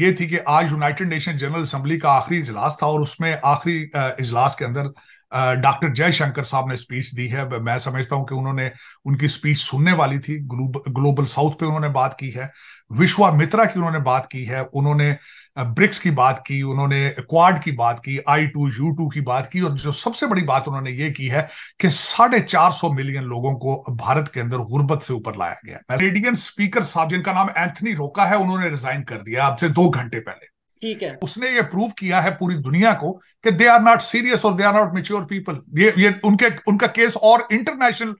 ये थी कि आज यूनाइटेड नेशन जनरल असेंबली का आखिरी इजलास था और उसमें आखिरी इजलास के अंदर डॉक्टर जयशंकर साहब ने स्पीच दी है मैं समझता हूं कि उन्होंने उनकी स्पीच सुनने वाली थी ग्लोबल साउथ पे उन्होंने बात की है विश्वामित्रा की उन्होंने बात की है उन्होंने ब्रिक्स की बात की उन्होंने क्वाड की बात की आई टू यू टू की बात की और जो सबसे बड़ी बात उन्होंने ये की है कि साढ़े चार सौ मिलियन लोगों को भारत के अंदर गुर्बत से ऊपर लाया गया कैनेडियन स्पीकर साहब जिनका नाम एंथनी रोका है उन्होंने रिजाइन कर दिया आपसे दो घंटे पहले ठीक है उसने ये प्रूव किया है पूरी दुनिया को कि दे आर नॉट सीरियस और they are not mature people ये ये उनके उनका केस और इंटरनेशनल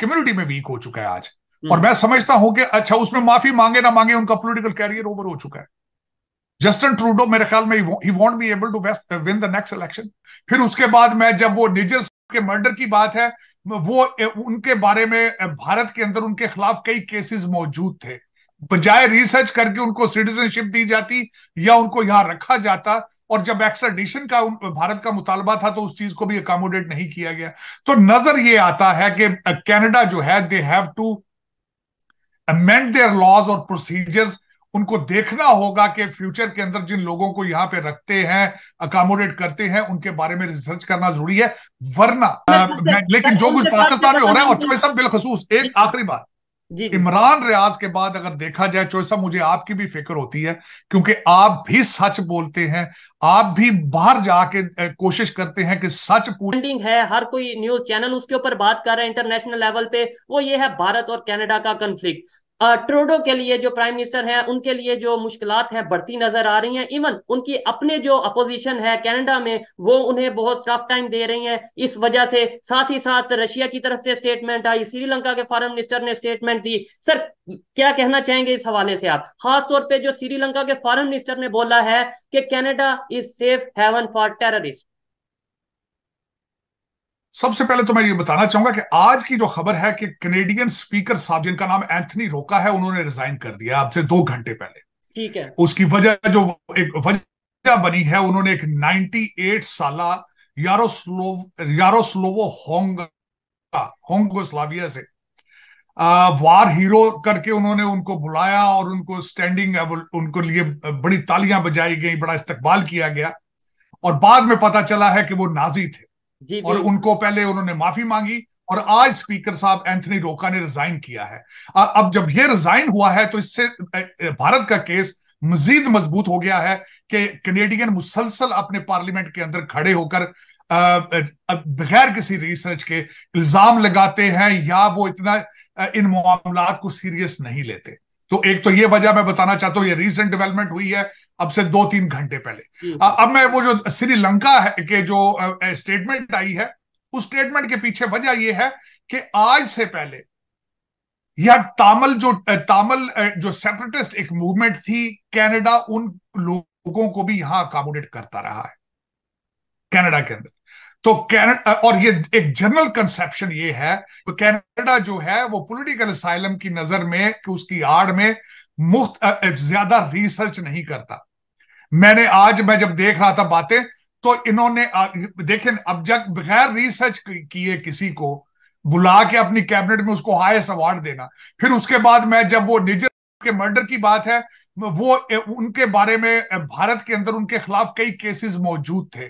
कम्युनिटी में वीक हो चुका है आज हम्म। और मैं समझता हूं कि अच्छा उसमें माफी मांगे ना मांगे उनका पोलिटिकल कैरियर ओवर हो चुका है जस्टिन ट्रूडो मेरे ख्याल में he won't be able to waste win the next election फिर उसके बाद मैं जब वो निजर के मर्डर की बात है वो उनके बारे में भारत के अंदर उनके खिलाफ कई केसेस मौजूद थे बजाय रिसर्च करके उनको सिटीजनशिप दी जाती या उनको यहां रखा जाता और जब एक्सट्राडिशन का भारत का मुतालबा था तो उस चीज को भी अकोमोडेट नहीं किया गया तो नजर ये आता है कि कैनेडा जो है they have to amend their laws और प्रोसीजर्स उनको देखना होगा कि फ्यूचर के अंदर जिन लोगों को यहाँ पे रखते हैं अकोमोडेट करते हैं उनके बारे में रिसर्च करना जरूरी है वरना आ, लेकिन जो कुछ पाकिस्तान में हो रहा है और चॉइस बिलखसूस एक आखिरी बात इमरान रियाज के बाद अगर देखा जाए चोइसा मुझे आपकी भी फिक्र होती है क्योंकि आप भी सच बोलते हैं आप भी बाहर जाके कोशिश करते हैं कि सच पूछिंग है हर कोई न्यूज चैनल उसके ऊपर बात कर रहा है इंटरनेशनल लेवल पे वो ये है भारत और कनाडा का कंफ्लिक्ट ट्रोडो के लिए जो प्राइम मिनिस्टर हैं उनके लिए जो मुश्किल है बढ़ती नजर आ रही हैं इवन उनकी अपने जो अपोजिशन है कनाडा में वो उन्हें बहुत टफ टाइम दे रही हैं इस वजह से साथ ही साथ रशिया की तरफ से स्टेटमेंट आई श्रीलंका के फॉरन मिनिस्टर ने स्टेटमेंट दी सर क्या कहना चाहेंगे इस हवाले से आप खासतौर पर जो श्रीलंका के फॉरन मिनिस्टर ने बोला है कि Canada is safe haven for terrorist सबसे पहले तो मैं ये बताना चाहूंगा कि आज की जो खबर है कि कनेडियन स्पीकर साहब जिनका नाम एंथनी रोका है उन्होंने रिजाइन कर दिया आपसे दो घंटे पहले ठीक है उसकी वजह जो एक वजह बनी है उन्होंने एक 98 साल यारोस्लोव यारोस्लोवो होंगा होंगोस्लाविया से वार हीरो करके उन्होंने उनको बुलाया और उनको स्टैंडिंग उनको लिए बड़ी तालियां बजाई गई बड़ा इस्तकबाल किया गया और बाद में पता चला है कि वो नाजी थे जी, और उनको पहले उन्होंने माफी मांगी और आज स्पीकर साहब एंथनी रोका ने रिजाइन किया है अब जब ये रिजाइन हुआ है तो इससे भारत का केस मजीद मजबूत हो गया है कि कनेडियन मुसलसल अपने पार्लियामेंट के अंदर खड़े होकर बगैर किसी रिसर्च के इल्जाम लगाते हैं या वो इतना इन मामला को सीरियस नहीं लेते तो एक तो ये वजह मैं बताना चाहता हूँ ये रीसेंट डेवलपमेंट हुई है अब से दो तीन घंटे पहले अब मैं वो जो श्रीलंका के जो स्टेटमेंट आई है उस स्टेटमेंट के पीछे वजह यह है कि आज से पहले या तामल जो तामल जो सेपरेटिस्ट एक मूवमेंट थी कनाडा उन लोगों को भी यहां अकोमोडेट करता रहा है कनाडा के अंदर तो कैनेडा और ये एक जनरल कंसेप्शन ये है तो कनाडा जो है वो पॉलिटिकल असाइलम की नजर में कि उसकी आड़ में मुफ्त ज्यादा रिसर्च नहीं करता मैंने आज मैं जब देख रहा था बातें तो इन्होंने देखें अब जब बगैर रिसर्च किए किसी को बुला के अपनी कैबिनेट में उसको हाईएस्ट अवार्ड देना फिर उसके बाद मैं जब वो निजर के मर्डर की बात है वो उनके बारे में भारत के अंदर उनके खिलाफ कई केसेस मौजूद थे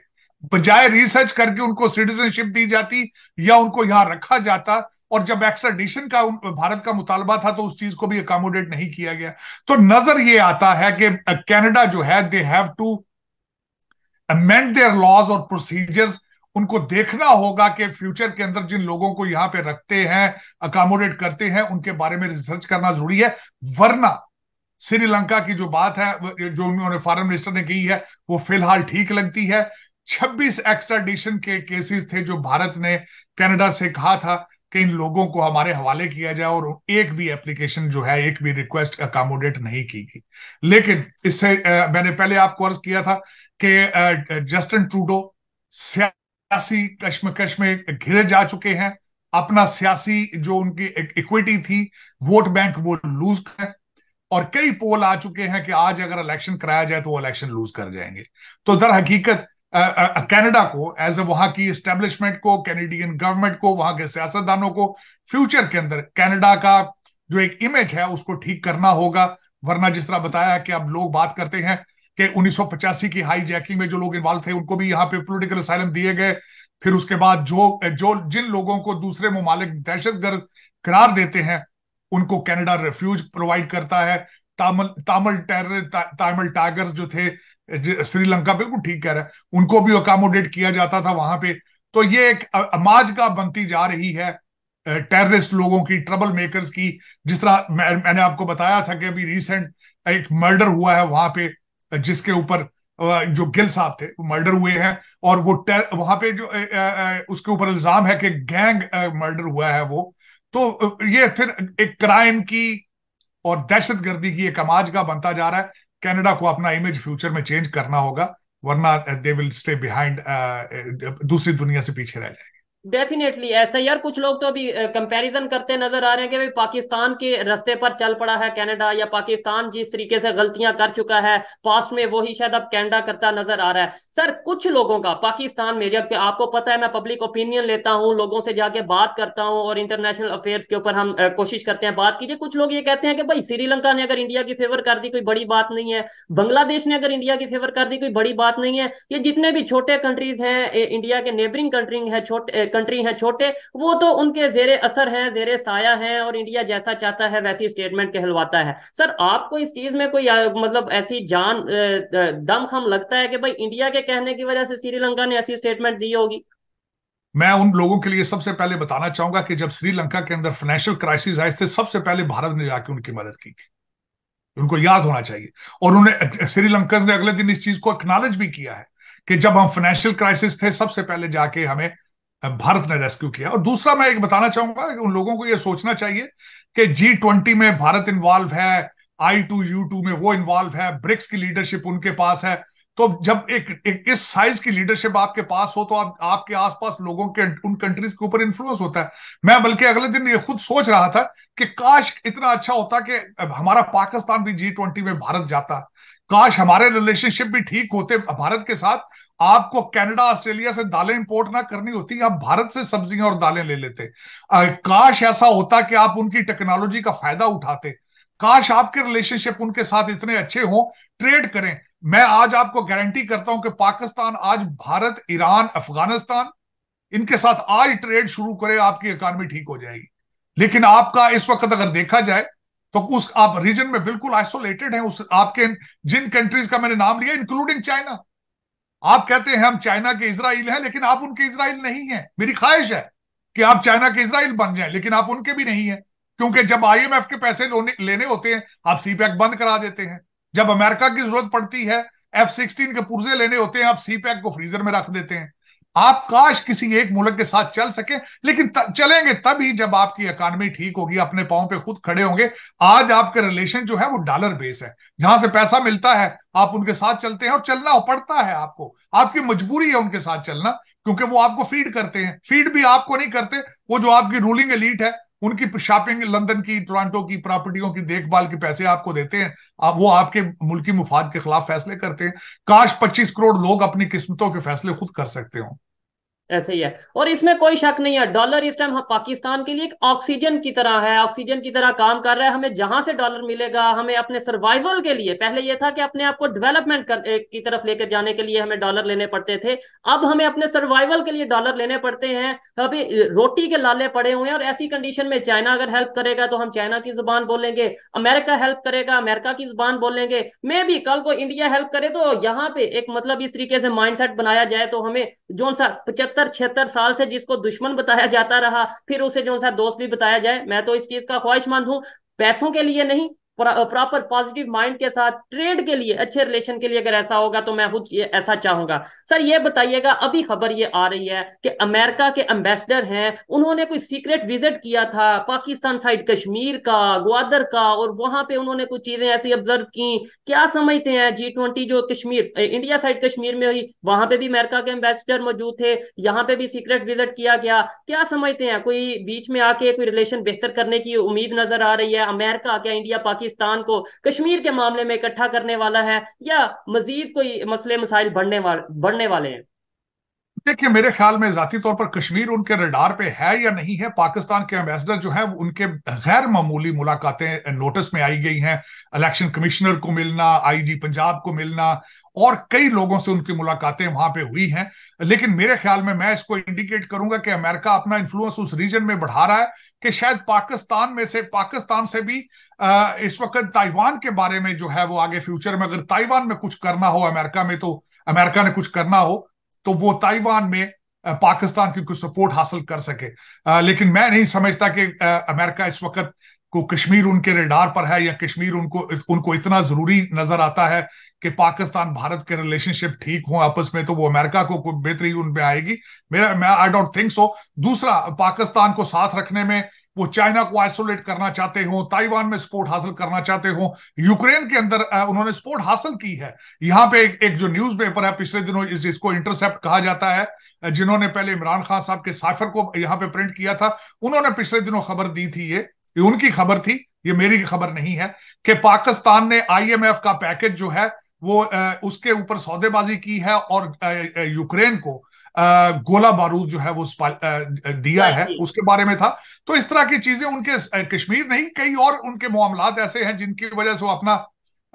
बजाय रिसर्च करके उनको सिटीजनशिप दी जाती या उनको यहां रखा जाता और जब एक्सट्रेडिशन का भारत का मुतालबा था तो उस चीज को भी अकोमोडेट नहीं किया गया तो नजर ये आता है कि कैनेडा जो है they have to amend their laws और प्रोसीजर्स उनको देखना होगा कि फ्यूचर के अंदर जिन लोगों को यहां पे रखते हैं अकोमोडेट करते हैं उनके बारे में रिसर्च करना जरूरी है वरना श्रीलंका की जो बात है जो उन्होंने फॉरन मिनिस्टर ने की है वो फिलहाल ठीक लगती है 26 एक्स्ट्राडिशन के केसेस थे जो भारत ने कनाडा से कहा था कि इन लोगों को हमारे हवाले किया जाए और एक भी एप्लीकेशन जो है एक भी रिक्वेस्ट अकोमोडेट नहीं की गई लेकिन इससे मैंने पहले आपको अर्ज किया था कि जस्टिन ट्रूडो सियासी कश्मकश में घिरे जा चुके हैं अपना सियासी जो उनकी इक्विटी थी वोट बैंक वो लूज कर और कई पोल आ चुके हैं कि आज अगर इलेक्शन कराया जाए तो वो इलेक्शन लूज कर जाएंगे तो दर हकीकत कनाडा को एज ए वहां की स्टेब्लिशमेंट को कैनेडियन गवर्नमेंट को वहां के सियासतदानों को फ्यूचर के अंदर कनाडा का जो एक इमेज है उसको ठीक करना होगा वरना जिस तरह बताया कि अब लोग बात करते हैं कि उन्नीस की हाई जैकिंग में जो लोग इन्वॉल्व थे उनको भी यहाँ पे पोलिटिकल असाइलम दिए गए फिर उसके बाद जो जो जिन लोगों को दूसरे ममालिक दहशतगर्द करार देते हैं उनको कनाडा रेफ्यूज प्रोवाइड करता है तामल तामल टेरर ता, तामल टाइगर्स जो थे श्रीलंका बिल्कुल ठीक कह रहा है उनको भी अकोमोडेट किया जाता था वहां पे तो ये एक अमाज का बनती जा रही है टेररिस्ट लोगों की ट्रबल मेकर्स की जिस तरह मैं, मैंने आपको बताया था कि अभी रिसेंट एक मर्डर हुआ है वहां पे जिसके ऊपर जो गिल साहब थे मर्डर हुए हैं और वो टेर वहां पे जो उसके ऊपर इल्जाम है कि गैंग मर्डर हुआ है वो तो ये फिर एक क्राइम की और दहशत गर्दी की एक अमाज का बनता जा रहा है कनाडा को अपना इमेज फ्यूचर में चेंज करना होगा वरना दे विल स्टे बिहाइंड दूसरी दुनिया से पीछे रह जाएंगे डेफिनेटली ऐसा यार कुछ लोग तो अभी कंपैरिजन करते नजर आ रहे हैं कि भाई पाकिस्तान के रास्ते पर चल पड़ा है कनाडा या पाकिस्तान जिस तरीके से गलतियां कर चुका है पास्ट में वही शायद अब कनाडा करता नजर आ रहा है सर कुछ लोगों का पाकिस्तान में जब आपको पता है मैं पब्लिक ओपिनियन लेता हूँ लोगों से जाके बात करता हूँ और इंटरनेशनल अफेयर्स के ऊपर हम कोशिश करते हैं बात कीजिए कुछ लोग ये कहते हैं कि भाई श्रीलंका ने अगर इंडिया की फेवर कर दी कोई बड़ी बात नहीं है बांग्लादेश ने अगर इंडिया की फेवर कर दी कोई बड़ी बात नहीं है ये जितने भी छोटे कंट्रीज हैं इंडिया के नेबरिंग कंट्री है छोटे कंट्री हैं छोटे वो तो उनके जेरे असर हैं जेरे साया हैं और इंडिया जैसा चाहता है वैसी स्टेटमेंट कहलवाता है सर आपको इस चीज में कोई मतलब ऐसी जान दम खम लगता है कि भाई इंडिया के कहने की वजह से श्रीलंका ने ऐसी स्टेटमेंट दी होगी मैं उन लोगों के लिए सबसे पहले बताना चाहूंगा कि जब श्रीलंका के अंदर फाइनेंशियल क्राइसिस आए थे सबसे पहले भारत ने जाके उनकी मदद की थी उनको याद होना चाहिए और उन्हें श्रीलंका ने अगले दिन इस चीज को एक्नॉलेज भी किया है कि जब हम फाइनेंशियल क्राइसिस थे सबसे पहले जाके हमें भारत ने रेस्क्यू किया और दूसरा मैं एक बताना चाहूंगा कि उन लोगों को यह सोचना चाहिए कि जी ट्वेंटी में भारत इन्वॉल्व है आई टू यू टू में वो इन्वॉल्व है ब्रिक्स की लीडरशिप उनके पास है तो जब एक, एक इस साइज की लीडरशिप आपके पास हो तो आप आपके आसपास लोगों के उन कंट्रीज के ऊपर इन्फ्लुएंस होता है मैं बल्कि अगले दिन ये खुद सोच रहा था कि काश इतना अच्छा होता कि हमारा पाकिस्तान भी जी ट्वेंटी में भारत जाता काश हमारे रिलेशनशिप भी ठीक होते भारत के साथ आपको कनाडा ऑस्ट्रेलिया से दालें इंपोर्ट ना करनी होती आप भारत से सब्जियां और दालें ले लेते काश ऐसा होता कि आप उनकी टेक्नोलॉजी का फायदा उठाते काश आपके रिलेशनशिप उनके साथ इतने अच्छे हों ट्रेड करें मैं आज आपको गारंटी करता हूं कि पाकिस्तान आज भारत ईरान अफगानिस्तान इनके साथ आज ट्रेड शुरू करे आपकी इकॉनमी ठीक हो जाएगी लेकिन आपका इस वक्त अगर देखा जाए तो उस आप रीजन में बिल्कुल आइसोलेटेड हैं उस आपके जिन कंट्रीज का मैंने नाम लिया इंक्लूडिंग चाइना आप कहते हैं हम चाइना के इसराइल हैं लेकिन आप उनके इसराइल नहीं हैं मेरी ख्वाहिश है कि आप चाइना के इसराइल बन जाएं लेकिन आप उनके भी नहीं हैं क्योंकि जब आईएमएफ के पैसे लेने होते हैं आप सी बंद करा देते हैं जब अमेरिका की जरूरत पड़ती है एफ सिक्सटीन के पुर्जे लेने होते हैं आप सी पैक को फ्रीजर में रख देते हैं आप काश किसी एक मुल्क के साथ चल सके लेकिन त, चलेंगे तभी जब आपकी इकॉनमी ठीक होगी अपने पाओ पे खुद खड़े होंगे आज आपके रिलेशन जो है वो डॉलर बेस है जहां से पैसा मिलता है आप उनके साथ चलते हैं और चलना पड़ता है आपको आपकी मजबूरी है उनके साथ चलना क्योंकि वो आपको फीड करते हैं फीड भी आपको नहीं करते वो जो आपकी रूलिंग एलीट है उनकी शॉपिंग लंदन की टोरंटो की प्रॉपर्टियों की देखभाल के पैसे आपको देते हैं आप वो आपके मुल्की मुफाद के खिलाफ फैसले करते हैं काश 25 करोड़ लोग अपनी किस्मतों के फैसले खुद कर सकते हों ऐसे ही है और इसमें कोई शक नहीं है डॉलर इस टाइम हाँ, पाकिस्तान के लिए एक ऑक्सीजन की तरह है ऑक्सीजन की तरह काम कर रहा है हमें जहां से डॉलर मिलेगा हमें अपने सर्वाइवल के लिए पहले यह था कि अपने आप को डेवलपमेंट की तरफ लेकर जाने के लिए हमें डॉलर लेने पड़ते थे अब हमें अपने सर्वाइवल के लिए डॉलर लेने पड़ते हैं अभी रोटी के लाले पड़े हुए हैं और ऐसी कंडीशन में चाइना अगर हेल्प करेगा तो हम चाइना की जुबान बोलेंगे अमेरिका हेल्प करेगा अमेरिका की जुबान बोलेंगे मे भी कल को इंडिया हेल्प करे तो यहाँ पे एक मतलब इस तरीके से माइंड बनाया जाए तो हमें जो सा पचहत्तर पचहत्तर छिहत्तर साल से जिसको दुश्मन बताया जाता रहा फिर उसे जो सा दोस्त भी बताया जाए मैं तो इस चीज का ख्वाहिशमंद हूँ पैसों के लिए नहीं प्रॉपर पॉजिटिव माइंड के साथ ट्रेड के लिए अच्छे रिलेशन के लिए अगर ऐसा होगा तो मैं खुद ऐसा चाहूंगा सर ये बताइएगा अभी खबर ये आ रही है कि अमेरिका के एम्बेसडर हैं उन्होंने कोई सीक्रेट विजिट किया था पाकिस्तान साइड कश्मीर का ग्वादर का और वहां पे उन्होंने कुछ चीजें ऐसी ऑब्जर्व की क्या समझते हैं जी ट्वेंटी जो कश्मीर इंडिया साइड कश्मीर में हुई वहां पे भी अमेरिका के एम्बेसडर मौजूद थे यहाँ पे भी सीक्रेट विजिट किया गया क्या समझते हैं कोई बीच में आके कोई रिलेशन बेहतर करने की उम्मीद नजर आ रही है अमेरिका क्या इंडिया पाकिस्तान पाकिस्तान को कश्मीर के मामले में इकट्ठा करने वाला है या मजीद कोई मसले मसाइल बढ़ने वाले बढ़ने वाले हैं देखिए मेरे ख्याल में जाती तौर पर कश्मीर उनके रडार पे है या नहीं है पाकिस्तान के एम्बेसडर जो है उनके गैर मामूली मुलाकातें नोटिस में आई गई हैं इलेक्शन कमिश्नर को मिलना आईजी पंजाब को मिलना और कई लोगों से उनकी मुलाकातें वहां पे हुई हैं लेकिन मेरे ख्याल में मैं इसको इंडिकेट करूंगा कि अमेरिका अपना इन्फ्लुएंस उस रीजन में बढ़ा रहा है कि शायद पाकिस्तान में से पाकिस्तान से भी इस वक्त ताइवान के बारे में जो है वो आगे फ्यूचर में अगर ताइवान में कुछ करना हो अमेरिका में तो अमेरिका ने कुछ करना हो तो वो ताइवान में पाकिस्तान की कुछ सपोर्ट हासिल कर सके लेकिन मैं नहीं समझता कि अमेरिका इस वक्त को कश्मीर उनके रेडार पर है या कश्मीर उनको उनको इतना जरूरी नजर आता है कि पाकिस्तान भारत के रिलेशनशिप ठीक हो आपस में तो वो अमेरिका को बेहतरी उनमें आएगी मेरा मैं आई डोंट थिंक सो दूसरा पाकिस्तान को साथ रखने में वो चाइना को आइसोलेट करना चाहते हो ताइवान में सपोर्ट हासिल करना चाहते हो यूक्रेन के अंदर उन्होंने सपोर्ट हासिल की है यहां पे एक, एक जो न्यूज पेपर है पिछले दिनों जिसको इंटरसेप्ट कहा जाता है जिन्होंने पहले इमरान खान साहब के साइफर को यहां पर प्रिंट किया था उन्होंने पिछले दिनों खबर दी थी ये उनकी खबर थी ये मेरी खबर नहीं है कि पाकिस्तान ने आईएमएफ का पैकेज जो है वो उसके ऊपर सौदेबाजी की है और यूक्रेन को गोला बारूद जो है वो दिया है उसके बारे में था तो इस तरह की चीजें उनके कश्मीर नहीं कई और उनके मामला ऐसे हैं जिनकी वजह से वो अपना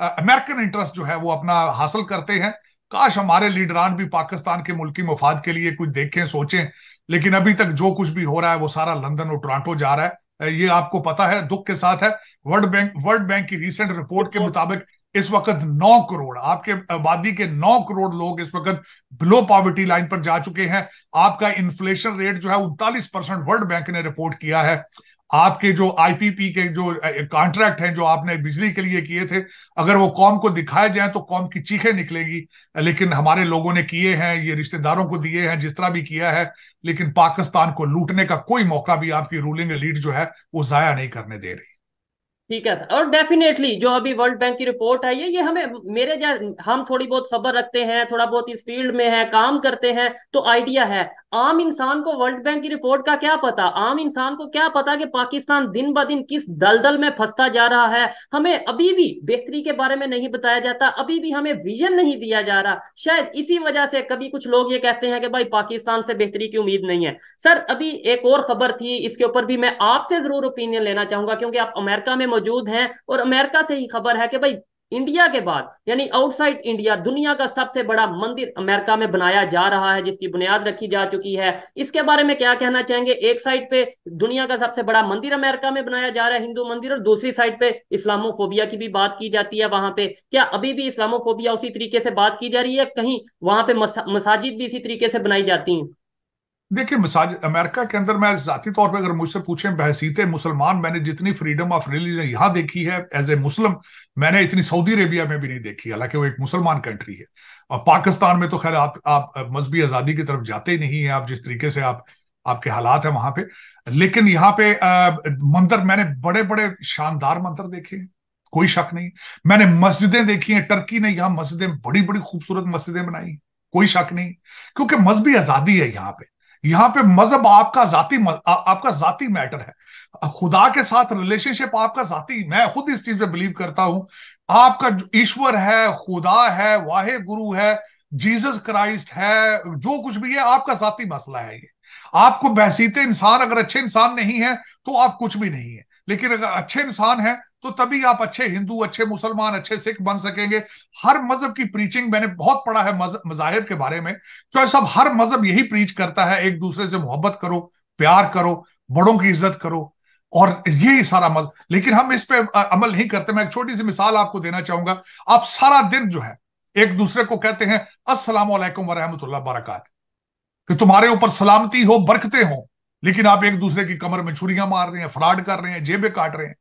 अमेरिकन इंटरेस्ट जो है वो अपना हासिल करते हैं काश हमारे लीडरान भी पाकिस्तान के मुल्की मफाद के लिए कुछ देखें सोचें लेकिन अभी तक जो कुछ भी हो रहा है वो सारा लंदन और टोरंटो जा रहा है ये आपको पता है दुख के साथ है वर्ल्ड बैंक वर्ल्ड बैंक की रिसेंट रिपोर्ट के मुताबिक इस वक्त नौ करोड़ आपके आबादी के नौ करोड़ लोग इस वक्त बिलो पॉवर्टी लाइन पर जा चुके हैं आपका इन्फ्लेशन रेट जो है उनतालीस परसेंट वर्ल्ड बैंक ने रिपोर्ट किया है आपके जो आईपीपी के जो कॉन्ट्रैक्ट हैं जो आपने बिजली के लिए किए थे अगर वो कौम को दिखाए जाए तो कौम की चीखें निकलेगी लेकिन हमारे लोगों ने किए हैं ये रिश्तेदारों को दिए हैं जिस तरह भी किया है लेकिन पाकिस्तान को लूटने का कोई मौका भी आपकी रूलिंग लीड जो है वो जाया नहीं करने दे रही ठीक है और डेफिनेटली जो अभी वर्ल्ड बैंक की रिपोर्ट आई है ये हमें मेरे हम थोड़ी बहुत खबर रखते हैं थोड़ा बहुत इस फील्ड में है काम करते हैं तो आइडिया है आम इंसान को वर्ल्ड बैंक की रिपोर्ट का क्या पता आम इंसान को क्या पता कि पाकिस्तान दिन ब दिन किस दलदल में फंसता जा रहा है हमें अभी भी बेहतरी के बारे में नहीं बताया जाता अभी भी हमें विजन नहीं दिया जा रहा शायद इसी वजह से कभी कुछ लोग ये कहते हैं कि भाई पाकिस्तान से बेहतरी की उम्मीद नहीं है सर अभी एक और खबर थी इसके ऊपर भी मैं आपसे जरूर ओपिनियन लेना चाहूंगा क्योंकि आप अमेरिका में मौजूद हैं और अमेरिका से ही खबर है कि भाई इंडिया के बाद यानी आउटसाइड इंडिया दुनिया का सबसे बड़ा मंदिर अमेरिका में बनाया जा रहा है जिसकी बुनियाद रखी जा चुकी है इसके बारे में क्या कहना चाहेंगे एक साइड पे दुनिया का सबसे बड़ा मंदिर अमेरिका में बनाया जा रहा है हिंदू मंदिर और दूसरी साइड पे इस्लामोफोबिया की भी बात की जाती है वहां पे क्या अभी भी इस्लामोफोबिया उसी तरीके से बात की जा रही है कहीं वहां पे मसाजिद भी इसी तरीके से बनाई जाती है देखिए मिसाज अमेरिका के अंदर मैं जाती तौर पर अगर मुझसे पूछें बहसीत मुसलमान मैंने जितनी फ्रीडम ऑफ रिलीजन यहाँ देखी है एज ए मुस्लिम मैंने इतनी सऊदी अरेबिया में भी नहीं देखी हालांकि वो एक मुसलमान कंट्री है और पाकिस्तान में तो खैर आप आप मजहबी आज़ादी की तरफ जाते ही नहीं है आप जिस तरीके से आप आपके हालात है वहां पे लेकिन यहाँ पे मंदिर मैंने बड़े बड़े शानदार मंदिर देखे हैं कोई शक नहीं मैंने मस्जिदें देखी हैं टर्की ने यहाँ मस्जिदें बड़ी बड़ी खूबसूरत मस्जिदें बनाई कोई शक नहीं क्योंकि मजहबी आज़ादी है यहाँ पे यहाँ पे मजहब आपका जाति मज, आ, आपका जाति मैटर है खुदा के साथ रिलेशनशिप आपका जाति मैं खुद इस चीज पे बिलीव करता हूं आपका ईश्वर है खुदा है वाहे गुरु है जीसस क्राइस्ट है जो कुछ भी है आपका जाति मसला है ये आपको बहसीते इंसान अगर अच्छे इंसान नहीं है तो आप कुछ भी नहीं है लेकिन अगर अच्छे इंसान हैं तो तभी आप अच्छे हिंदू अच्छे मुसलमान अच्छे सिख बन सकेंगे हर मजहब की प्रीचिंग मैंने बहुत पढ़ा है मजाहब के बारे में चाहे तो सब हर मजहब यही प्रीच करता है एक दूसरे से मोहब्बत करो प्यार करो बड़ों की इज्जत करो और यही सारा मजहब लेकिन हम इस पर अमल नहीं करते मैं एक छोटी सी मिसाल आपको देना चाहूंगा आप सारा दिन जो है एक दूसरे को कहते हैं असलम वरहमत वरक कि तुम्हारे ऊपर सलामती हो बरकते हो लेकिन आप एक दूसरे की कमर में छुरियां मार रहे हैं फ्रॉड कर रहे हैं जेबें काट रहे हैं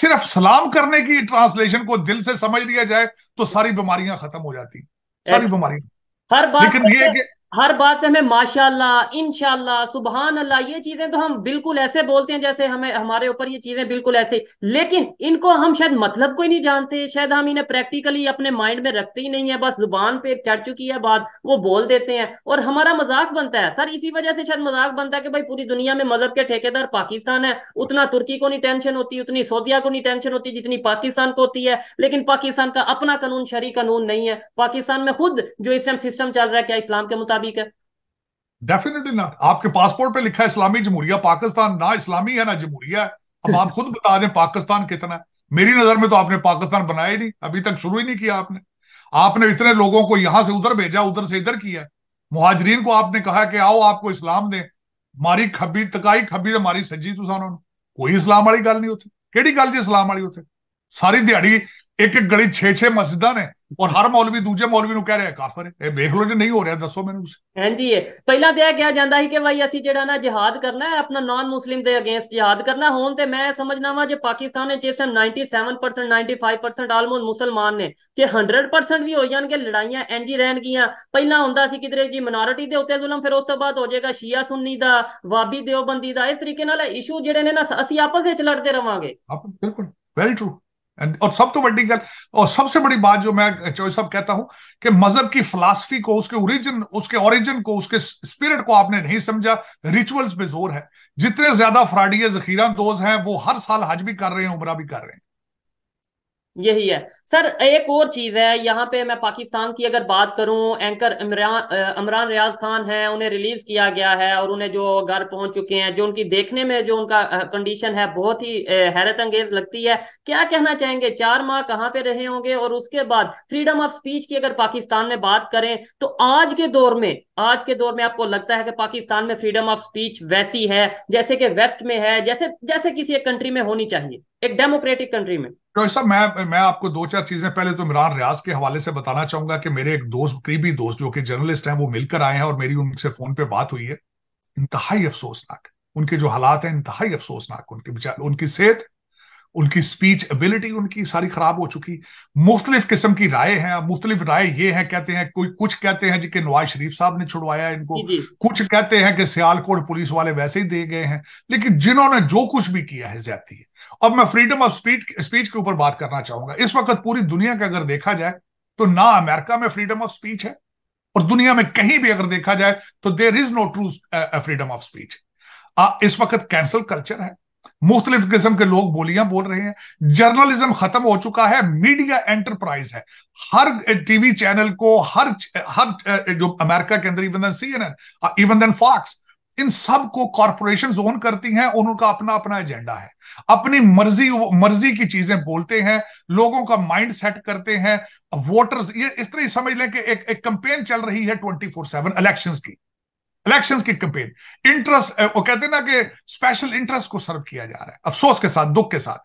सिर्फ सलाम करने की ट्रांसलेशन को दिल से समझ लिया जाए तो सारी बीमारियां खत्म हो जाती सारी बीमारियां हर बात लेकिन ये हर बात पे हमें माशाल्लाह इनशाला सुबहान अल्लाह ये चीजें तो हम बिल्कुल ऐसे बोलते हैं जैसे हमें हमारे ऊपर ये चीजें बिल्कुल ऐसे लेकिन इनको हम शायद मतलब को ही नहीं जानते शायद हम इन्हें प्रैक्टिकली अपने माइंड में रखते ही नहीं है बस जुबान पे चढ़ चुकी है बात वो बोल देते हैं और हमारा मजाक बनता है सर इसी वजह से शायद मजाक बनता है कि भाई पूरी दुनिया में मजहब के ठेकेदार पाकिस्तान है उतना तुर्की को नहीं टेंशन होती उतनी सऊदिया को नहीं टेंशन होती जितनी पाकिस्तान को होती है लेकिन पाकिस्तान का अपना कानून शरी कानून नहीं है पाकिस्तान में खुद जो इस टाइम सिस्टम चल रहा है क्या इस्लाम के मुताबिक इस्लामिक है डेफिनेटली ना आपके पासपोर्ट पे लिखा है इस्लामी जमहूरिया पाकिस्तान ना इस्लामी है ना जमहूरिया है अब आप खुद बता दें पाकिस्तान कितना मेरी नजर में तो आपने पाकिस्तान बनाया ही नहीं अभी तक शुरू ही नहीं किया आपने आपने इतने लोगों को यहां से उधर भेजा उधर से इधर किया मुहाजरीन को आपने कहा कि आओ आपको इस्लाम दें मारी खबी तकाई खबी तो मारी सजी तुसा तो उन्होंने कोई इस्लाम वाली गल नहीं होती कि इस्लाम वाली होती सारी दिहाड़ी एक एक गली छे छे मस्जिदा ने ਔਰ ਹਰ ਮੌਲਵੀ ਦੂਜੇ ਮੌਲਵੀ ਨੂੰ ਕਹਿ ਰਿਹਾ ਕਾਫਰ ਇਹ ਵੇਖ ਲਓ ਜੇ ਨਹੀਂ ਹੋ ਰਿਹਾ ਦੱਸੋ ਮੈਨੂੰ ਤੁਸੀਂ ਹਾਂਜੀ ਪਹਿਲਾਂ ਤੇ ਇਹ ਕਿਹਾ ਜਾਂਦਾ ਸੀ ਕਿ ਭਾਈ ਅਸੀਂ ਜਿਹੜਾ ਨਾ ਜਿਹਹਾਦ ਕਰਨਾ ਹੈ ਆਪਣਾ ਨਾਨ ਮੁਸਲਿਮ ਦੇ ਅਗੇਂਸਟ ਜਿਹਹਾਦ ਕਰਨਾ ਹੋਣ ਤੇ ਮੈਂ ਸਮਝਣਾ ਵਾ ਜੇ ਪਾਕਿਸਤਾਨ ਵਿੱਚ ਇਸ 97% 95% ਆਲਮੋਸਟ ਮੁਸਲਮਾਨ ਨੇ ਕਿ 100% ਵੀ ਹੋ ਜਾਣਗੇ ਲੜਾਈਆਂ ਐਂਜੀ ਰਹਿਣਗੀਆਂ ਪਹਿਲਾਂ ਹੁੰਦਾ ਸੀ ਕਿਦਰੇ ਜੀ ਮਿਨੋਰਟੀ ਦੇ ਉੱਤੇ ਜ਼ੁਲਮ ਫਿਰ ਉਸ ਤੋਂ ਬਾਅਦ ਹੋ ਜਾਏਗਾ ਸ਼ੀਆ ਸੁੰਨੀ ਦਾ ਵਾਬੀ ਦਿਓਬੰਦੀ ਦਾ ਇਸ ਤਰੀਕੇ ਨਾਲ ਇਸ਼ੂ ਜਿਹੜੇ ਨੇ ਨਾ ਅਸੀਂ ਆਪਸ ਵਿੱਚ ਲੜਦੇ ਰਵਾਂਗੇ ਬਿਲਕੁਲ ਵੈਰੀ ਟਰੂ और सब तो बड़ी गल और सबसे बड़ी बात जो मैं चौई साहब कहता हूं कि मजहब की फिलासफी को उसके ओरिजिन उसके ओरिजिन को उसके स्पिरिट को आपने नहीं समझा रिचुअल्स पे जोर है जितने ज्यादा फ्राडिया जखीरा दोज हैं वो हर साल हज भी कर रहे हैं उमरा भी कर रहे हैं यही है सर एक और चीज है यहाँ पे मैं पाकिस्तान की अगर बात करूं एंकर इमरान अमरान रियाज खान है उन्हें रिलीज किया गया है और उन्हें जो घर पहुंच चुके हैं जो उनकी देखने में जो उनका कंडीशन है बहुत ही हैरत अंगेज लगती है क्या कहना चाहेंगे चार माह कहाँ पे रहे होंगे और उसके बाद फ्रीडम ऑफ स्पीच की अगर पाकिस्तान में बात करें तो आज के दौर में आज के दौर में आपको लगता है कि पाकिस्तान में फ्रीडम ऑफ स्पीच वैसी है जैसे कि वेस्ट में है जैसे जैसे किसी एक कंट्री में होनी चाहिए एक डेमोक्रेटिक कंट्री में डॉक्टर साहब मैं मैं आपको दो चार चीजें पहले तो इमरान रियाज के हवाले से बताना चाहूंगा कि मेरे एक दोस्त करीबी दोस्त जो कि जर्नलिस्ट हैं वो मिलकर आए हैं और मेरी उनसे फोन पे बात हुई है इंतहाई अफसोसनाक उनके जो हालात हैं इंतहाई अफसोसनाक उनके बेचारे उनकी सेहत उनकी स्पीच एबिलिटी उनकी सारी खराब हो चुकी मुख्तलिफ किस्म की राय है मुख्तलिफ राय ये है कहते हैं कोई कुछ कहते हैं जिसके नवाज शरीफ साहब ने छुड़वाया इनको कुछ कहते हैं कि सियालकोट पुलिस वाले वैसे ही दे गए हैं लेकिन जिन्होंने जो कुछ भी किया है ज्यादा अब मैं फ्रीडम ऑफ स्पीच स्पीच के ऊपर बात करना चाहूंगा इस वक्त पूरी दुनिया का अगर देखा जाए तो ना अमेरिका में फ्रीडम ऑफ स्पीच है और दुनिया में कहीं भी अगर देखा जाए तो there is no true freedom of speech इस वक्त कैंसल कल्चर है मुख्तलिफ किस्म के लोग बोलियां बोल रहे हैं जर्नलिज्म खत्म हो चुका है मीडिया एंटरप्राइज है हर टीवी चैनल को हर हर जो अमेरिका के अंदर even N N even then Fox इन सब को कॉरपोरेशन ओन करती हैं और उनका अपना अपना एजेंडा है अपनी मर्जी मर्जी की चीजें बोलते हैं लोगों का माइंड सेट करते हैं वोटर्स ये इस तरह समझ लें कि एक एक कंपेन चल रही है ट्वेंटी फोर सेवन इलेक्शन की इलेक्शन की कंपेन इंटरेस्ट वो कहते हैं ना कि स्पेशल इंटरेस्ट को सर्व किया जा रहा है अफसोस के साथ दुख के साथ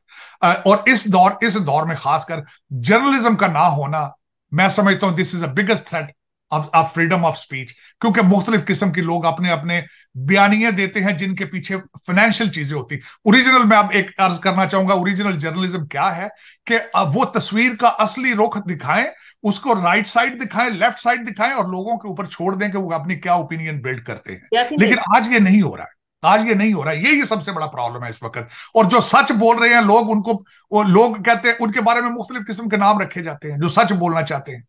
eh, और इस दौर इस दौर में खासकर जर्नलिज्म का ना होना मैं समझता हूं this is a biggest threat of freedom of speech क्योंकि मुख्तलिफ किस्म के लोग अपने अपने बयानियां देते हैं जिनके पीछे फाइनेंशियल चीजें होती ओरिजिनल मैं अब एक अर्ज करना चाहूंगा ओरिजिनल जर्नलिज्म क्या है कि वो तस्वीर का असली रुख दिखाएं उसको राइट साइड दिखाएं लेफ्ट साइड दिखाएं और लोगों के ऊपर छोड़ दें कि वो अपनी क्या ओपिनियन बिल्ड करते हैं लेकिन आज ये नहीं हो रहा है आज ये नहीं हो रहा है ये सबसे बड़ा प्रॉब्लम है इस वक्त और जो सच बोल रहे हैं लोग उनको लोग कहते हैं उनके बारे में मुख्तलिफ किस्म के नाम रखे जाते हैं जो सच बोलना चाहते हैं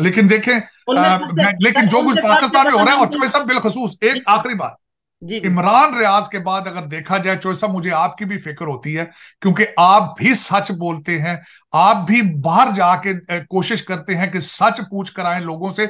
लेकिन देखें आ, लेकिन जो कुछ पाकिस्तान में हो रहा है और बिलखसूस एक आखिरी बात इमरान रियाज के बाद अगर देखा जाए चोसा मुझे आपकी भी फिक्र होती है क्योंकि आप भी सच बोलते हैं आप भी बाहर जाके कोशिश करते हैं कि सच पूछ कर आए लोगों से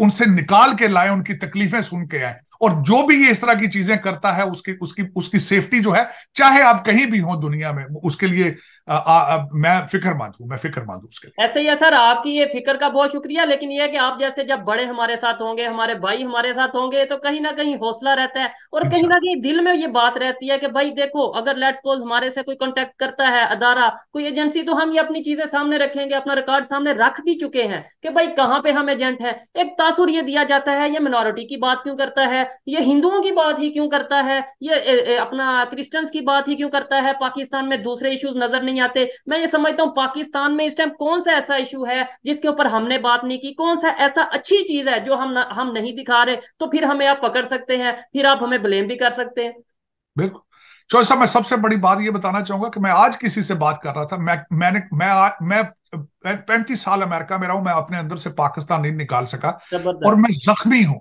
उनसे निकाल के लाए उनकी तकलीफें सुन के आए और जो भी ये इस तरह की चीजें करता है उसकी उसकी उसकी सेफ्टी जो है चाहे आप कहीं भी हो दुनिया में उसके लिए आ, आ, आ, मैं फिक्रमंद हूँ मैं फिक्रमंद हूँ उसके लिए ऐसे ही है सर आपकी ये फिक्र का बहुत शुक्रिया लेकिन ये है कि आप जैसे जब बड़े हमारे साथ होंगे हमारे भाई हमारे साथ होंगे तो कहीं ना कहीं हौसला रहता है और कहीं ना अच्छा। कहीं दिल में ये बात रहती है कि भाई देखो अगर लेट सपोज हमारे से कोई कॉन्टेक्ट करता है अदारा कोई एजेंसी तो हम ये अपनी चीजें सामने रखेंगे अपना रिकॉर्ड सामने रख भी चुके हैं कि भाई कहाँ पे हम एजेंट है एक तासुर ये दिया जाता है ये मिनोरिटी की बात क्यों करता है ये हिंदुओं की बात ही क्यों करता है ये ए, ए, अपना क्रिश्चियंस की बात ही क्यों करता है पाकिस्तान में दूसरे इश्यूज नजर नहीं आते मैं ये समझता हूँ पाकिस्तान में इस टाइम कौन सा ऐसा इशू है जिसके ऊपर हमने बात नहीं की कौन सा ऐसा अच्छी चीज है जो हम न, हम नहीं दिखा रहे तो फिर हमें आप पकड़ सकते हैं फिर आप हमें ब्लेम भी कर सकते हैं बिल्कुल चौसा साहब मैं सबसे बड़ी बात ये बताना चाहूंगा कि मैं आज किसी से बात कर रहा था मैं मैंने मैं आ, मैं पैंतीस साल अमेरिका में रहा हूं मैं अपने अंदर से पाकिस्तान नहीं निकाल सका और मैं जख्मी हूं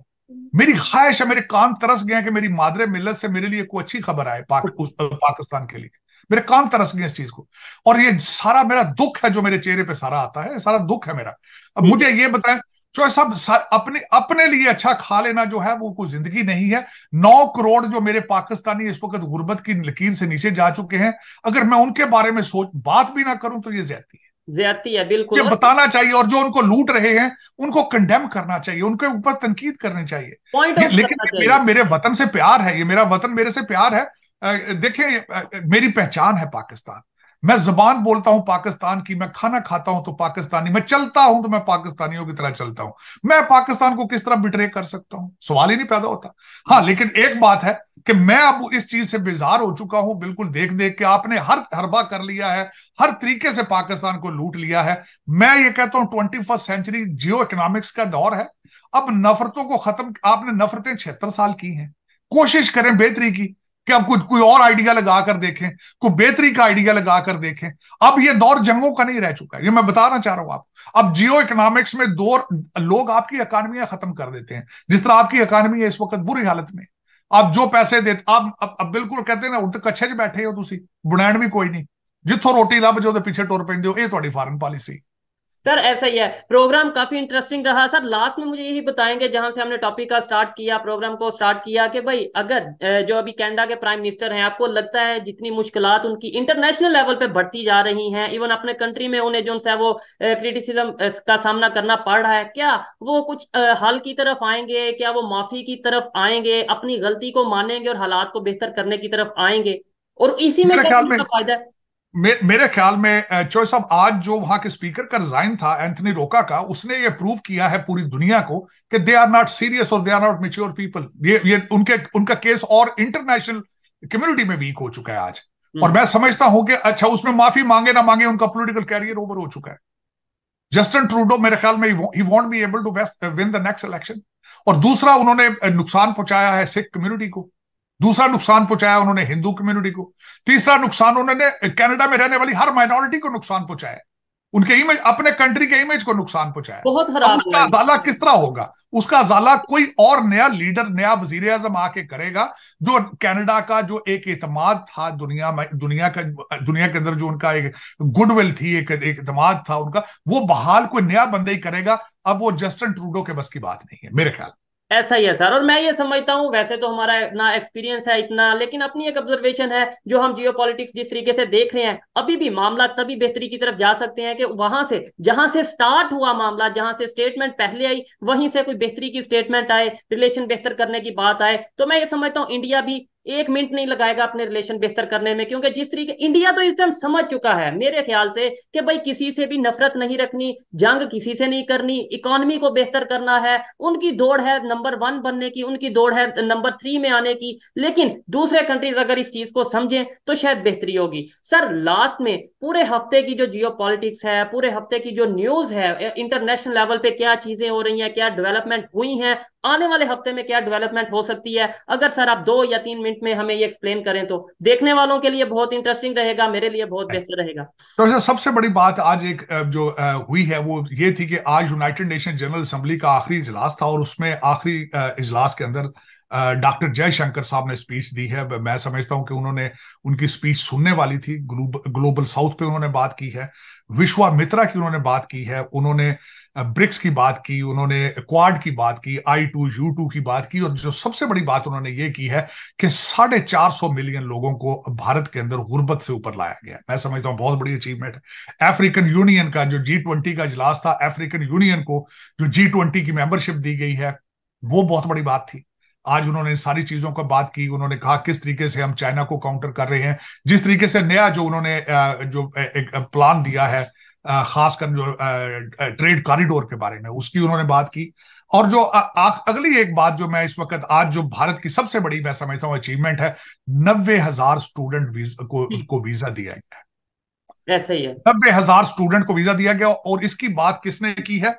मेरी ख्वाहिश है मेरे कान तरस गए कि मेरी मादरे मिलत से मेरे लिए कोई अच्छी खबर आए पाक, उस, पाकिस्तान के लिए मेरे कान तरस गए इस चीज को और ये सारा मेरा दुख है जो मेरे चेहरे पे सारा आता है सारा दुख है मेरा अब मुझे ये बताएं जो सब अपने अपने लिए अच्छा खा लेना जो है वो कोई जिंदगी नहीं है नौ करोड़ जो मेरे पाकिस्तानी इस वक्त गुर्बत की लकीर से नीचे जा चुके हैं अगर मैं उनके बारे में सोच बात भी ना करूं तो ये ज्यादा है ज्यादती है बिल्कुल बताना चाहिए और जो उनको लूट रहे हैं उनको कंडेम करना चाहिए उनके ऊपर तनकीद करनी चाहिए लेकिन मेरा मेरे वतन से प्यार है ये मेरा वतन मेरे से प्यार है देखिए मेरी पहचान है पाकिस्तान मैं जबान बोलता हूं पाकिस्तान की मैं खाना खाता हूं तो पाकिस्तानी मैं चलता हूं तो मैं पाकिस्तानियों की तरह चलता हूं मैं पाकिस्तान को किस तरह बिट्रे कर सकता हूं सवाल ही नहीं पैदा होता हाँ लेकिन एक बात है कि मैं अब इस चीज से बेजार हो चुका हूं बिल्कुल देख देख के आपने हर हरबा कर लिया है हर तरीके से पाकिस्तान को लूट लिया है मैं ये कहता हूं twenty first century geo economics का दौर है अब नफरतों को खत्म आपने नफरतें छिहत्तर साल की हैं कोशिश करें बेहतरी की કેમ કુછ કોઈ ઓર આઈડિયા લગા કર દેખે કોઈ બેહતરી કા આઈડિયા લગા કર દેખે અબ યે દોર જંગો કા નહી રહે ચુકા હે યે મેં બતાના ચાહ રહા હું આપ અબ જીઓ ઇકોનોમિક્સ મેં દો લોગ આપકી એકેડમીયા ખતમ કર દેતે હે જિસ તરહ આપકી એકેડમીયા ઇસ વક્ત બુરી હાલત મેં આપ જો પૈસે દે આપ બિલકુલ કહેતે ને ઉત કછે જ બેઠે હો તુસી બ્રાન્ડ ભી કોઈ નહી જઠો રોટી લબજો દે પીછે ટોર પૈંદે હો એ તવાડી ફોરેન પોલિસી सर ऐसा ही है प्रोग्राम काफी इंटरेस्टिंग रहा सर लास्ट में मुझे यही बताएंगे जहां से हमने टॉपिक का स्टार्ट किया प्रोग्राम को स्टार्ट किया कि भाई अगर जो अभी कनाडा के प्राइम मिनिस्टर हैं आपको लगता है जितनी मुश्किल उनकी इंटरनेशनल लेवल पे बढ़ती जा रही हैं इवन अपने कंट्री में उन्हें जो है वो क्रिटिसिज्म का सामना करना पड़ रहा है क्या वो कुछ हल की तरफ आएंगे क्या वो माफी की तरफ आएंगे अपनी गलती को मानेंगे और हालात को बेहतर करने की तरफ आएंगे और इसी में फायदा है मे, मेरे ख्याल में चोय साहब आज जो वहां के स्पीकर का रिजाइन था एंथनी रोका का उसने ये प्रूव किया है पूरी दुनिया को कि दे आर नॉट सीरियस और they are not mature people ये ये उनके उनका केस और इंटरनेशनल कम्युनिटी में वीक हो चुका है आज हम्म। और मैं समझता हूं कि अच्छा उसमें माफी मांगे ना मांगे उनका पोलिटिकल कैरियर ओवर हो चुका है जस्टिन ट्रूडो मेरे ख्याल में he won't be able to win the next election और दूसरा उन्होंने नुकसान पहुंचाया है सिख कम्युनिटी को दूसरा नुकसान पहुंचाया उन्होंने हिंदू कम्युनिटी को तीसरा नुकसान उन्होंने कनाडा में रहने वाली हर माइनॉरिटी को नुकसान पहुंचाया उनके इमेज अपने कंट्री के इमेज को नुकसान पहुंचाया बहुत खराब उसका अजाला किस तरह होगा उसका अजाला कोई और नया लीडर नया वजीर आजम आके करेगा जो कनाडा का जो एक एतमाद था दुनिया में दुनिया का दुनिया के अंदर जो उनका एक गुडविल थी एक एतमाद था उनका वो बहाल कोई नया बंदे ही करेगा अब वो जस्टिन ट्रूडो के बस की बात नहीं है मेरे ख्याल ऐसा ही है सर और मैं ये समझता हूँ वैसे तो हमारा इतना एक्सपीरियंस है इतना लेकिन अपनी एक ऑब्जर्वेशन है जो हम जियो जिस तरीके से देख रहे हैं अभी भी मामला तभी बेहतरी की तरफ जा सकते हैं कि वहां से जहां से स्टार्ट हुआ मामला जहां से स्टेटमेंट पहले आई वहीं से कोई बेहतरी की स्टेटमेंट आए रिलेशन बेहतर करने की बात आए तो मैं ये समझता हूँ इंडिया भी एक मिनट नहीं लगाएगा अपने रिलेशन बेहतर करने में क्योंकि जिस तरीके इंडिया तो इस टाइम समझ चुका है मेरे ख्याल से कि भाई किसी से भी नफरत नहीं रखनी जंग किसी से नहीं करनी इकोनमी को बेहतर करना है उनकी दौड़ है नंबर वन बनने की उनकी दौड़ है नंबर थ्री में आने की लेकिन दूसरे कंट्रीज अगर इस चीज को समझें तो शायद बेहतरी होगी सर लास्ट में पूरे हफ्ते की जो जियो है पूरे हफ्ते की जो न्यूज है इंटरनेशनल लेवल पे क्या चीजें हो रही हैं क्या डेवलपमेंट हुई हैं आने वाले हफ्ते में क्या डेवलपमेंट हो सकती है अगर सर आप दो या तीन मिनट में हमें ये एक्सप्लेन करें तो देखने वालों के लिए बहुत इंटरेस्टिंग रहेगा मेरे लिए बहुत बेहतर रहेगा तो सबसे बड़ी बात आज एक जो हुई है वो ये थी कि आज यूनाइटेड नेशन जनरल असेंबली का आखिरी इजलास था और उसमें आखिरी इजलास के अंदर डॉक्टर जयशंकर साहब ने स्पीच दी है मैं समझता हूं कि उन्होंने उनकी स्पीच सुनने वाली थी ग्लोबल साउथ पे उन्होंने बात की है विश्वामित्रा की उन्होंने बात की है उन्होंने ब्रिक्स की बात की उन्होंने क्वाड की बात की आई टू यू टू की बात की और जो सबसे बड़ी बात उन्होंने ये की है कि साढ़े चार सौ मिलियन लोगों को भारत के अंदर गुर्बत से ऊपर लाया गया मैं समझता हूँ बहुत बड़ी अचीवमेंट है अफ्रीकन यूनियन का जो जी ट्वेंटी का इजलास था अफ्रीकन यूनियन को जो जी ट्वेंटी की मेंबरशिप दी गई है वो बहुत बड़ी बात थी आज उन्होंने इन सारी चीजों का बात की उन्होंने कहा किस तरीके से हम चाइना को काउंटर कर रहे हैं जिस तरीके से नया जो उन्होंने जो एक प्लान दिया है खासकर जो ट्रेड कॉरिडोर के बारे में उसकी उन्होंने बात की और जो आ, आ, अगली एक बात जो मैं इस वक्त आज जो भारत की सबसे बड़ी मैं समझता हूँ अचीवमेंट है नब्बे हजार स्टूडेंट को हम्म। को वीजा दिया गया है ही है नब्बे हजार स्टूडेंट को वीजा दिया गया और इसकी बात किसने की है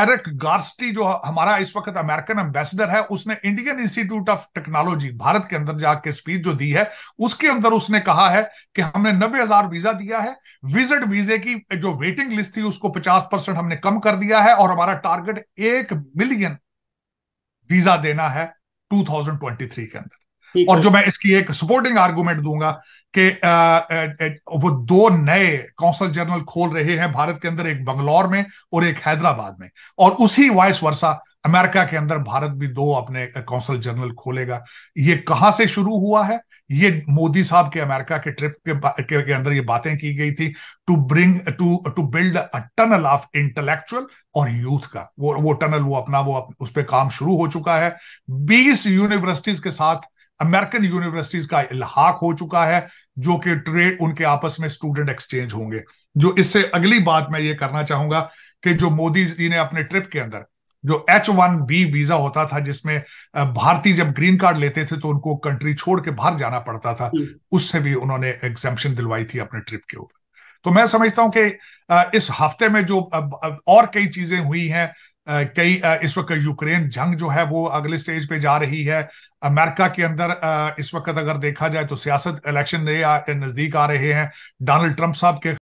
एरिक गार्स्टी जो हमारा इस वक्त अमेरिकन एम्बेसडर है उसने Indian institute of technology Bharat के अंदर जाके स्पीच जो दी है उसके अंदर उसने कहा है कि हमने नब्बे हजार वीजा दिया है विजिट वीजे की जो वेटिंग लिस्ट थी उसको पचास परसेंट हमने कम कर दिया है और हमारा टारगेट एक मिलियन वीजा देना है टू के अंदर और जो मैं इसकी एक सपोर्टिंग आर्गूमेंट दूंगा कि uh, uh, uh, वो दो नए कौंसल जनरल खोल रहे हैं भारत के अंदर एक बंगलौर में और एक हैदराबाद में और उसी वाइस वर्षा अमेरिका के अंदर भारत भी दो अपने कौंसल जनरल खोलेगा ये कहां से शुरू हुआ है ये मोदी साहब के अमेरिका के ट्रिप के, के, के अंदर ये बातें की गई थी to bring to to build a tunnel of intellectual और यूथ का वो वो टनल वो अपना वो उस पर काम शुरू हो चुका है बीस यूनिवर्सिटीज के साथ अमेरिकन यूनिवर्सिटीज का इलाहाक हो चुका है जो कि ट्रेड उनके आपस में स्टूडेंट एक्सचेंज होंगे जो इससे अगली बात मैं ये करना चाहूंगा कि जो मोदी जी ने अपने ट्रिप के अंदर जो एच वन बी वीजा होता था जिसमें भारतीय जब ग्रीन कार्ड लेते थे तो उनको कंट्री छोड़ के बाहर जाना पड़ता था उससे भी उन्होंने एग्जामेशन दिलवाई थी अपने ट्रिप के ऊपर तो मैं समझता हूं कि इस हफ्ते में जो और कई चीजें हुई हैं कई इस वक्त यूक्रेन जंग जो है वो अगले स्टेज पे जा रही है अमेरिका के अंदर इस वक्त अगर देखा जाए तो सियासत इलेक्शन नजदीक आ रहे हैं डोनाल्ड ट्रंप साहब के